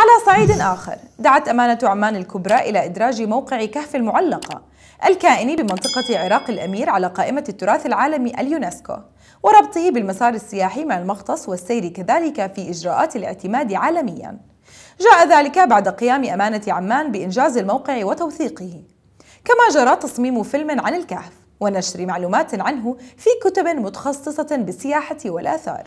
على صعيد آخر دعت أمانة عمان الكبرى إلى إدراج موقع كهف المعلقة الكائن بمنطقة عراق الأمير على قائمة التراث العالمي اليونسكو وربطه بالمسار السياحي مع المغطس والسير كذلك في إجراءات الاعتماد عالميا جاء ذلك بعد قيام أمانة عمان بإنجاز الموقع وتوثيقه كما جرى تصميم فيلم عن الكهف ونشر معلومات عنه في كتب متخصصة بالسياحة والآثار